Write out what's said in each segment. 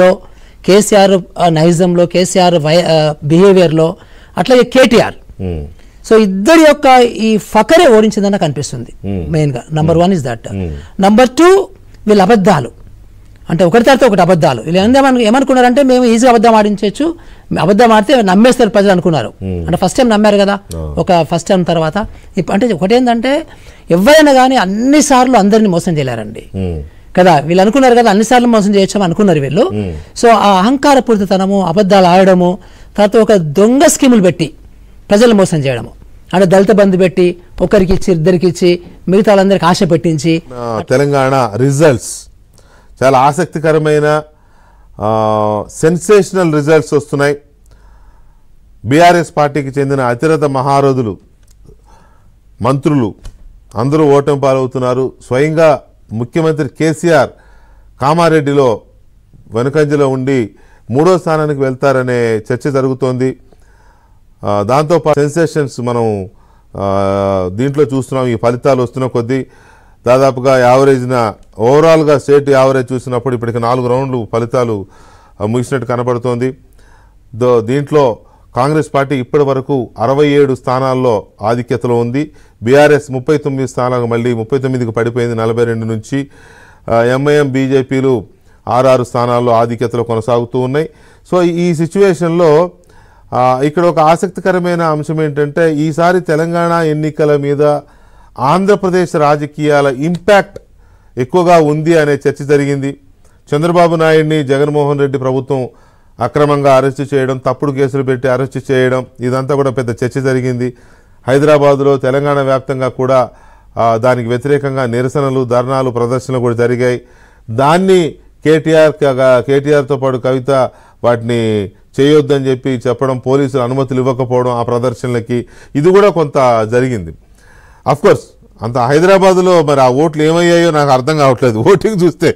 లో కేసీఆర్ నైజంలో కేసీఆర్ బిహేవియర్లో అట్లాగే KTR hmm. So ఇద్దరి యొక్క ఈ ఫకరే ఓడించిందని నాకు అనిపిస్తుంది మెయిన్గా number one is that number two వీళ్ళ అబద్ధాలు అంటే ఒకటి తర్వాత ఒకటి అబద్ధాలు వీళ్ళు ఏమనుకున్నారంటే మేము ఈజీగా అబద్ధం ఆడించవచ్చు అబద్ధం ఆడితే నమ్మేస్తారు ప్రజలు అనుకున్నారు hmm. అంటే ఫస్ట్ టైం నమ్మారు కదా ఒక ఫస్ట్ టైం తర్వాత అంటే ఒకటేందంటే ఎవరైనా కానీ అన్నిసార్లు అందరినీ మోసం చేయలేరండి hmm. కదా వీళ్ళు అనుకున్నారు కదా అన్నిసార్లు మోసం చేయొచ్చాము అనుకున్నారు వీళ్ళు సో ఆ అహంకార పూర్తితనము అబద్ధాలు ఆడము తర్వాత ఒక దొంగ స్కీములు పెట్టి ప్రజలు మోసం చేయడము అంటే దళిత బంధు పెట్టి ఒకరికి ఇచ్చి ఇద్దరికి ఇచ్చి మిగతా వాళ్ళందరికి ఆశ పెట్టించి తెలంగాణ రిజల్ట్స్ చాలా ఆసక్తికరమైన సెన్సేషనల్ రిజల్ట్స్ వస్తున్నాయి బీఆర్ఎస్ పార్టీకి చెందిన అతిరథ మహారథులు మంత్రులు అందరూ ఓటమి పాలవుతున్నారు స్వయంగా ముఖ్యమంత్రి కేసీఆర్ కామారెడ్డిలో వెనుకంజలో ఉండి మూడో స్థానానికి వెళ్తారనే చర్చ జరుగుతోంది దాంతో సెన్సేషన్స్ మనం దీంట్లో చూస్తున్నాం ఈ ఫలితాలు వస్తున్న కొద్దీ దాదాపుగా యావరేజ్న ఓవరాల్గా స్టేట్ యావరేజ్ చూసినప్పుడు ఇప్పటికి నాలుగు రౌండ్లు ఫలితాలు ముగిసినట్టు కనబడుతోంది దీంట్లో కాంగ్రెస్ పార్టీ ఇప్పటి వరకు అరవై ఏడు స్థానాల్లో ఆధిక్యతలో ఉంది బీఆర్ఎస్ ముప్పై తొమ్మిది స్థానాలకు మళ్ళీ ముప్పై తొమ్మిదికి పడిపోయింది నలభై రెండు నుంచి ఎంఐఎం బీజేపీలు ఆరు స్థానాల్లో ఆధిక్యతలో కొనసాగుతూ ఉన్నాయి సో ఈ సిచ్యువేషన్లో ఇక్కడ ఒక ఆసక్తికరమైన అంశం ఏంటంటే ఈసారి తెలంగాణ ఎన్నికల మీద ఆంధ్రప్రదేశ్ రాజకీయాల ఇంపాక్ట్ ఎక్కువగా ఉంది అనే చర్చ జరిగింది చంద్రబాబు నాయుడిని జగన్మోహన్ రెడ్డి ప్రభుత్వం అక్రమంగా అరెస్టు చేయడం తప్పుడు కేసులు పెట్టి అరెస్ట్ చేయడం ఇదంతా కూడా పెద్ద చర్చ జరిగింది హైదరాబాదులో తెలంగాణ వ్యాప్తంగా కూడా దానికి వ్యతిరేకంగా నిరసనలు ధర్నాలు ప్రదర్శనలు కూడా జరిగాయి దాన్ని కేటీఆర్ కేటీఆర్తో పాటు కవిత వాటిని చేయొద్దని చెప్పి చెప్పడం పోలీసులు అనుమతులు ఇవ్వకపోవడం ఆ ప్రదర్శనలకి ఇది కూడా కొంత జరిగింది అఫ్కోర్స్ అంత హైదరాబాద్లో మరి ఆ ఓట్లు ఏమయ్యాయో నాకు అర్థం కావట్లేదు ఓటింగ్ చూస్తే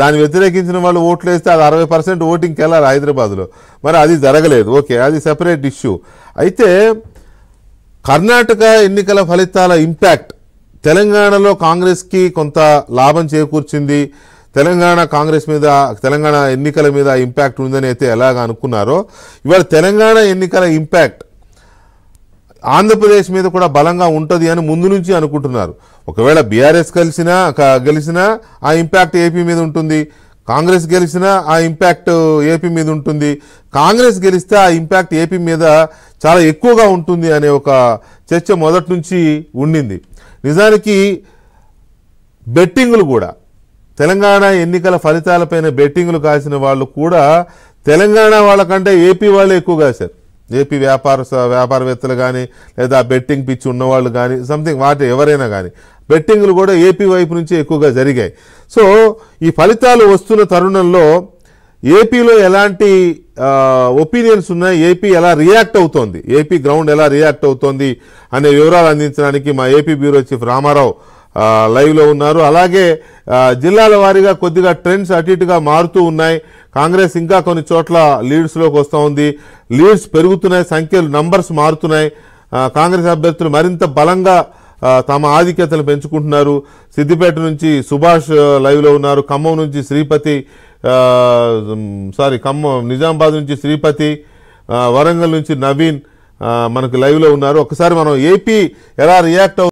దాన్ని వ్యతిరేకించిన వాళ్ళు ఓట్లు వేస్తే అది అరవై పర్సెంట్ ఓటింగ్కి వెళ్ళాలి హైదరాబాద్లో మరి అది జరగలేదు ఓకే అది సెపరేట్ ఇష్యూ అయితే కర్ణాటక ఎన్నికల ఫలితాల ఇంపాక్ట్ తెలంగాణలో కాంగ్రెస్కి కొంత లాభం చేకూర్చింది తెలంగాణ కాంగ్రెస్ మీద తెలంగాణ ఎన్నికల మీద ఇంపాక్ట్ ఉందని అయితే ఎలాగ అనుకున్నారో ఇవాళ తెలంగాణ ఎన్నికల ఇంపాక్ట్ ఆంధ్రప్రదేశ్ మీద కూడా బలంగా ఉంటుంది అని ముందు నుంచి అనుకుంటున్నారు ఒకవేళ బీఆర్ఎస్ కలిసినా గెలిచినా ఆ ఇంపాక్ట్ ఏపీ మీద ఉంటుంది కాంగ్రెస్ గెలిచినా ఆ ఇంపాక్ట్ ఏపీ మీద ఉంటుంది కాంగ్రెస్ గెలిస్తే ఆ ఇంపాక్ట్ ఏపీ మీద చాలా ఎక్కువగా ఉంటుంది అనే ఒక చర్చ మొదటి నుంచి ఉండింది నిజానికి బెట్టింగ్లు కూడా తెలంగాణ ఎన్నికల ఫలితాలపైన బెట్టింగ్లు కాసిన వాళ్ళు కూడా తెలంగాణ వాళ్ళకంటే ఏపీ వాళ్ళే ఎక్కువ కాశారు ఏపీ వ్యాపార వ్యాపారవేత్తలు కానీ లేదా బెట్టింగ్ పిచ్చి ఉన్నవాళ్ళు కానీ సంథింగ్ వాటి ఎవరైనా కానీ బెట్టింగ్లు కూడా ఏపీ వైపు నుంచి ఎక్కువగా జరిగాయి సో ఈ ఫలితాలు వస్తున్న తరుణంలో ఏపీలో ఎలాంటి ఒపీనియన్స్ ఉన్నాయి ఏపీ ఎలా రియాక్ట్ అవుతోంది ఏపీ గ్రౌండ్ ఎలా రియాక్ట్ అవుతోంది అనే వివరాలు అందించడానికి మా ఏపీ బ్యూరో చీఫ్ రామారావు లైవ్లో ఉన్నారు అలాగే జిల్లాల వారీగా కొద్దిగా ట్రెండ్స్ అటు ఇటుగా మారుతూ ఉన్నాయి కాంగ్రెస్ ఇంకా కొన్ని చోట్ల లీడ్స్లోకి వస్తూ ఉంది లీడ్స్ పెరుగుతున్నాయి సంఖ్యలు నంబర్స్ మారుతున్నాయి కాంగ్రెస్ అభ్యర్థులు మరింత బలంగా తమ ఆధిక్యతను పెంచుకుంటున్నారు సిద్దిపేట నుంచి సుభాష్ లైవ్లో ఉన్నారు ఖమ్మం నుంచి శ్రీపతి సారీ ఖమ్మం నిజామాబాద్ నుంచి శ్రీపతి వరంగల్ నుంచి నవీన్ మనకు లైవ్లో ఉన్నారు ఒకసారి మనం ఏపీ ఎలా రియాక్ట్